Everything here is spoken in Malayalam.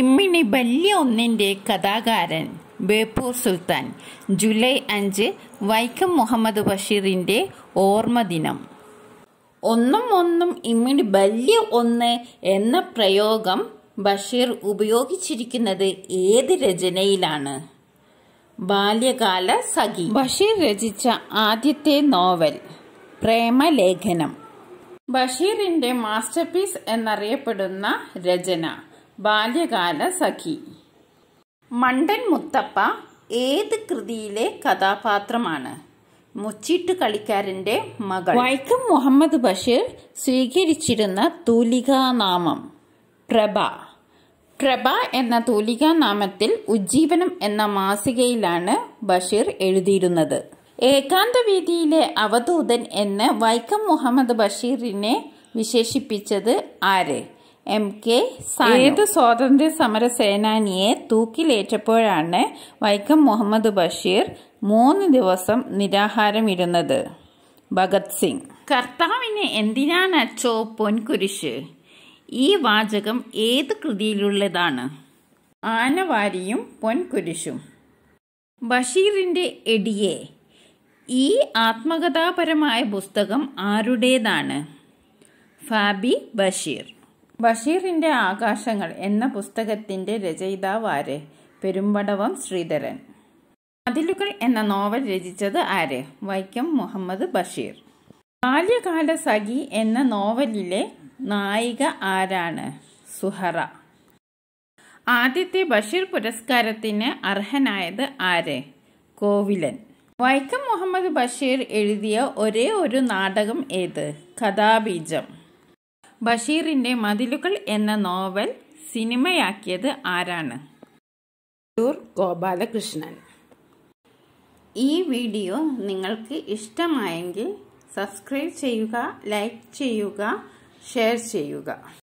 ഇമ്മിണി ബല്യ ഒന്നിൻ്റെ കഥാകാരൻ ബേപ്പൂർ സുൽത്താൻ ജൂലൈ അഞ്ച് വൈക്കം മുഹമ്മദ് ബഷീറിൻ്റെ ഓർമ്മ ദിനം ഒന്നും ഒന്നും ഇമ്മിണി ബല്യ ഒന്ന് എന്ന പ്രയോഗം ബഷീർ ഉപയോഗിച്ചിരിക്കുന്നത് ഏത് രചനയിലാണ് ബാല്യകാല സഖി ബഷീർ രചിച്ച ആദ്യത്തെ നോവൽ പ്രേമലേഖനം ബഷീറിന്റെ മാസ്റ്റർപീസ് എന്നറിയപ്പെടുന്ന രചന ബാല്യകാല സഖി മണ്ടൻ മുത്തപ്പ ഏത് കൃതിയിലെ കഥാപാത്രമാണ് മുച്ചിട്ട് കളിക്കാരൻ്റെ മകൾ വൈക്കം മുഹമ്മദ് ബഷീർ സ്വീകരിച്ചിരുന്ന തൂലികാനാമം പ്രഭ പ്രഭ എന്ന തൂലികാനാമത്തിൽ ഉജ്ജീവനം എന്ന മാസികയിലാണ് ബഷീർ എഴുതിയിരുന്നത് ഏകാന്തവീതിയിലെ അവധൂതൻ എന്ന് വൈക്കം മുഹമ്മദ് ബഷീറിനെ വിശേഷിപ്പിച്ചത് ആര് എം കെ ഏത് സ്വാതന്ത്ര്യ സമര സേനാനിയെ തൂക്കിലേറ്റപ്പോഴാണ് വൈക്കം മുഹമ്മദ് ബഷീർ മൂന്ന് ദിവസം നിരാഹാരം ഇരുന്നത് ഭഗത് സിംഗ് കർത്താവിന് അച്ചോ പൊൻകുരിശ് ഈ വാചകം ഏത് കൃതിയിലുള്ളതാണ് ആനവാരിയും പൊൻകുരിശും ബഷീറിന്റെ എടിയെ ഈ ആത്മകഥാപരമായ പുസ്തകം ആരുടേതാണ് ഫാബി ബഷീർ ബഷീറിൻ്റെ ആകാശങ്ങൾ എന്ന പുസ്തകത്തിൻ്റെ രചയിതാവ് പെരുമ്പടവം ശ്രീധരൻ മതിലുകൾ എന്ന നോവൽ രചിച്ചത് ആര് വൈക്കം മുഹമ്മദ് ബഷീർ ബാല്യകാല സഖി എന്ന നോവലിലെ നായിക ആരാണ് സുഹറ ആദ്യത്തെ ബഷീർ പുരസ്കാരത്തിന് അർഹനായത് ആര് കോവിലൻ വൈക്കം മുഹമ്മദ് ബഷീർ എഴുതിയ ഒരേ ഒരു നാടകം ഏത് കഥാബീജം ബഷീറിൻ്റെ മതിലുകൾ എന്ന നോവൽ സിനിമയാക്കിയത് ആരാണ് ടൂർ ഗോപാലകൃഷ്ണൻ ഈ വീഡിയോ നിങ്ങൾക്ക് ഇഷ്ടമായെങ്കിൽ സബ്സ്ക്രൈബ് ചെയ്യുക ലൈക്ക് ചെയ്യുക ഷെയർ ചെയ്യുക